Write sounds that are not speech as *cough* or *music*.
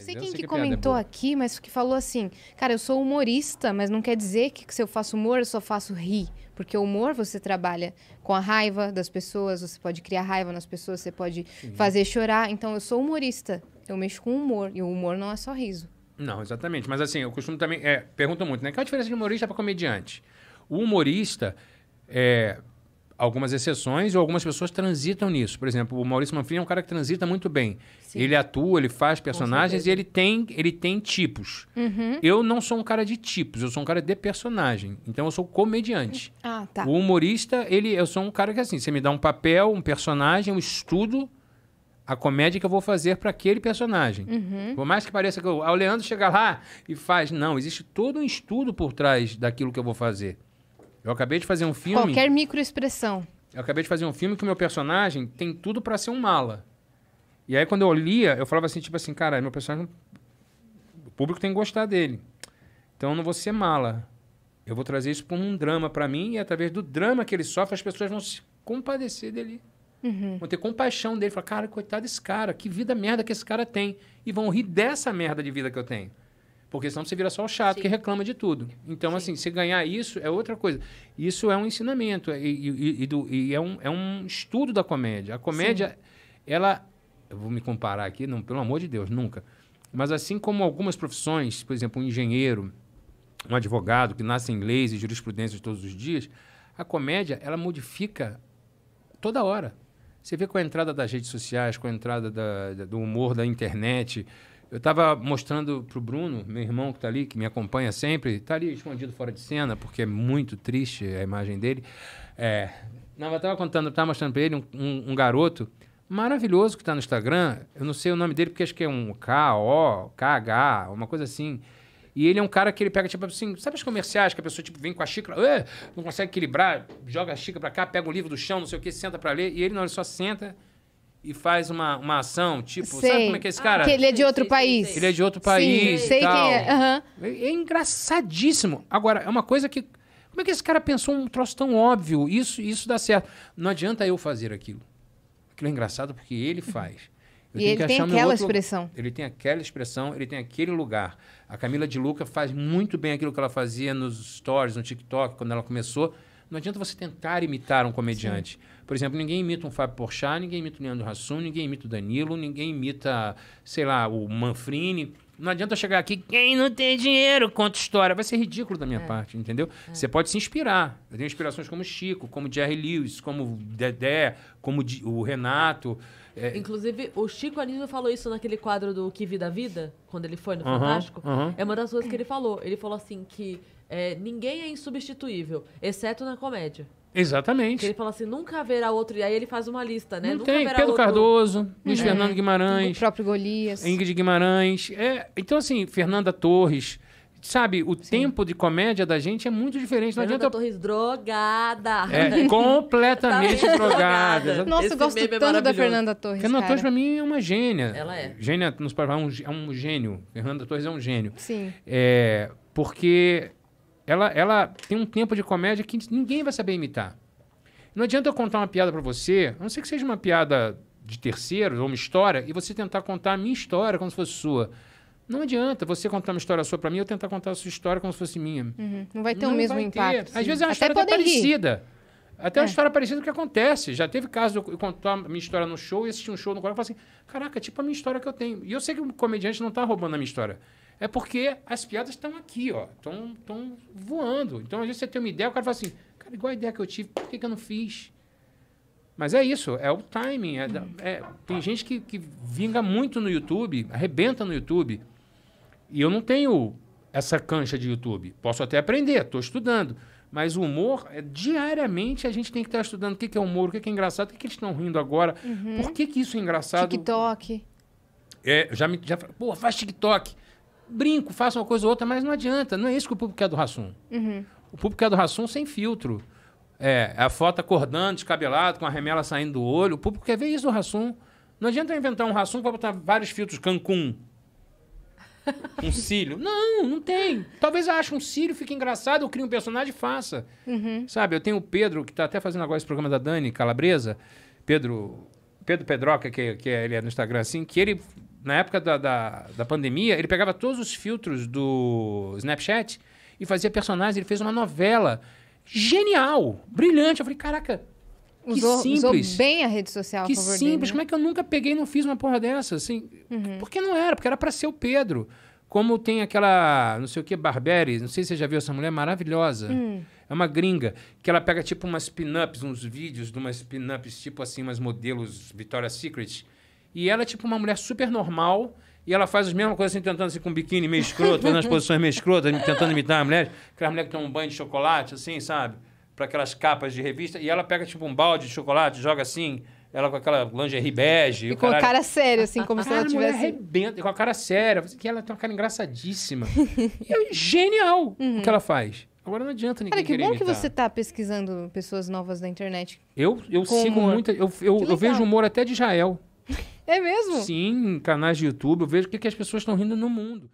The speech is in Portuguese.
Não sei quem que, que é comentou é aqui, mas que falou assim, cara, eu sou humorista, mas não quer dizer que se eu faço humor, eu só faço rir. Porque o humor você trabalha com a raiva das pessoas, você pode criar raiva nas pessoas, você pode Sim. fazer chorar. Então eu sou humorista, eu mexo com humor, e o humor não é só riso. Não, exatamente. Mas assim, eu costumo também. É, pergunto muito, né? Qual a diferença de humorista para comediante? O humorista é, algumas exceções ou algumas pessoas transitam nisso. Por exemplo, o Maurício Manfrim é um cara que transita muito bem. Sim. Ele atua, ele faz personagens e ele tem, ele tem tipos. Uhum. Eu não sou um cara de tipos, eu sou um cara de personagem. Então eu sou comediante. Ah, tá. O humorista, ele, eu sou um cara que assim, você me dá um papel, um personagem, eu estudo a comédia que eu vou fazer para aquele personagem. Uhum. Por mais que pareça que ah, o Leandro chega lá e faz, não, existe todo um estudo por trás daquilo que eu vou fazer. Eu acabei de fazer um filme. Qualquer microexpressão. Eu acabei de fazer um filme que o meu personagem tem tudo para ser um mala. E aí quando eu lia, eu falava assim, tipo assim, cara, meu personagem. O público tem que gostar dele. Então eu não vou ser mala. Eu vou trazer isso como um drama para mim, e através do drama que ele sofre, as pessoas vão se compadecer dele. Uhum. Vão ter compaixão dele. Falar, cara, coitado desse cara, que vida merda que esse cara tem. E vão rir dessa merda de vida que eu tenho. Porque senão você vira só o chato Sim. que reclama de tudo. Então, Sim. assim, se ganhar isso é outra coisa. Isso é um ensinamento é, e, e, e, do, e é, um, é um estudo da comédia. A comédia, Sim. ela. Eu vou me comparar aqui, não, pelo amor de Deus, nunca. Mas assim como algumas profissões, por exemplo, um engenheiro, um advogado que nasce em leis e jurisprudências todos os dias, a comédia, ela modifica toda hora. Você vê com a entrada das redes sociais, com a entrada da, da, do humor da internet, eu estava mostrando para o Bruno, meu irmão que está ali, que me acompanha sempre, está ali escondido fora de cena, porque é muito triste a imagem dele. É, não, eu estava contando, estava mostrando para ele um, um, um, garoto maravilhoso que está no Instagram. Eu não sei o nome dele, porque acho que é um K, O, K H, uma coisa assim. E ele é um cara que ele pega, tipo assim, sabe as comerciais que a pessoa tipo, vem com a xícara, não consegue equilibrar, joga a xícara para cá, pega o livro do chão, não sei o que, senta para ler, e ele não, ele só senta e faz uma, uma ação, tipo, sei. sabe como é que é esse cara? Ah, que ele é de outro sei, país. Sei, ele é de outro país. Sim, sei tal. quem é. Uhum. é. engraçadíssimo. Agora, é uma coisa que. Como é que esse cara pensou um troço tão óbvio? Isso, isso dá certo. Não adianta eu fazer aquilo. Aquilo é engraçado porque ele faz. Eu e ele tem aquela expressão. Ele tem aquela expressão, ele tem aquele lugar. A Camila de Luca faz muito bem aquilo que ela fazia nos stories, no TikTok, quando ela começou não adianta você tentar imitar um comediante. Sim. Por exemplo, ninguém imita um Fábio Porchat, ninguém imita o Leandro Hassum, ninguém imita o Danilo, ninguém imita, sei lá, o Manfrini. Não adianta chegar aqui, quem não tem dinheiro conta história. Vai ser ridículo da minha é. parte, entendeu? É. Você pode se inspirar. Eu tenho inspirações como Chico, como Jerry Lewis, como Dedé, como o Renato. É... Inclusive, o Chico Anísio falou isso naquele quadro do Que Vida Vida, quando ele foi no uhum, Fantástico. Uhum. É uma das coisas que ele falou. Ele falou assim que é, ninguém é insubstituível, exceto na comédia. Exatamente. Que ele fala assim, nunca haverá outro. E aí ele faz uma lista, né? Não nunca tem. Pedro outro... Cardoso, Luiz é. Fernando Guimarães. O próprio Golias. Ingrid Guimarães. É, então, assim, Fernanda Torres sabe, o Sim. tempo de comédia da gente é muito diferente. Não Fernanda adianta. Torres drogada. É, *laughs* completamente drogada. Nossa, eu gosto é tanto da Fernanda Torres. Fernanda Torres, pra mim, é uma gênia. Ela é. Gênia, nos é um, é um gênio. Fernanda Torres é um gênio. Sim. É, porque ela, ela tem um tempo de comédia que ninguém vai saber imitar. Não adianta eu contar uma piada para você, a não ser que seja uma piada de terceiros ou uma história, e você tentar contar a minha história como se fosse sua. Não adianta você contar uma história sua para mim, eu tentar contar a sua história como se fosse minha. Uhum. Não vai ter não o mesmo impacto. Ter. Às vezes é uma até história até parecida. Até é. uma história parecida que acontece. Já teve caso de eu contar a minha história no show e assistir um show no qual eu falo assim: caraca, é tipo a minha história que eu tenho. E eu sei que o comediante não está roubando a minha história. É porque as piadas estão aqui, ó. Estão voando. Então, às vezes você tem uma ideia, o cara fala assim: cara, igual a ideia que eu tive, por que, que eu não fiz? Mas é isso, é o timing. É, é, tem gente que, que vinga muito no YouTube, arrebenta no YouTube. E eu não tenho essa cancha de YouTube. Posso até aprender, estou estudando. Mas o humor, é, diariamente a gente tem que estar tá estudando o que, é humor, o que, é engraçado, o que, que eles estão rindo agora, uhum. por que, que isso é engraçado. TikTok. É, já me. Já, pô, faz TikTok. Brinco, faço uma coisa ou outra, mas não adianta. Não é isso que o público quer do Rassum. Uhum. O público quer do Rassum sem filtro. É, é a foto acordando, descabelado, com a remela saindo do olho. O público quer ver isso do Rassum. Não adianta inventar um Rassum para botar vários filtros Cancún. *laughs* Um cílio? Não, não tem. Talvez eu ache um cílio, fique engraçado, eu crie um personagem e faça. Uhum. Sabe, eu tenho o Pedro, que está até fazendo agora esse programa da Dani Calabresa. Pedro Pedro Pedroca, que, que é, ele é no Instagram, assim, que ele, na época da, da, da pandemia, ele pegava todos os filtros do Snapchat e fazia personagens. Ele fez uma novela genial, brilhante. Eu falei, caraca, que usou, simples. Usou bem a rede social. Que simples. Dele, Como né? é que eu nunca peguei e não fiz uma porra dessa? Assim, uhum. Porque não era, porque era para ser o Pedro. Como tem aquela, não sei o que, Barberi, não sei se você já viu essa mulher maravilhosa. Hum. É uma gringa, que ela pega tipo umas pin-ups, uns vídeos de umas pin-ups, tipo assim, umas modelos Victoria's Secret. E ela é tipo uma mulher super normal. E ela faz as mesmas coisas assim, tentando assim, com um biquíni meio escroto, fazendo as *laughs* posições meio escrotas, tentando imitar a mulher. Aquela mulher que toma um banho de chocolate, assim, sabe? para aquelas capas de revista, e ela pega tipo um balde de chocolate, joga assim, ela com aquela lingerie bege. E com caralho. a cara séria, assim, como ah, se ela tivesse. arrebenta, com a cara séria. Que ela tem uma cara engraçadíssima. *laughs* e é genial uhum. o que ela faz. Agora não adianta ninguém. Cara, que bom imitar. que você está pesquisando pessoas novas na internet. Eu, eu sigo muito muita. Eu, eu, eu vejo humor até de Israel. *laughs* É mesmo? Sim, canais de YouTube. Eu vejo o que, que as pessoas estão rindo no mundo.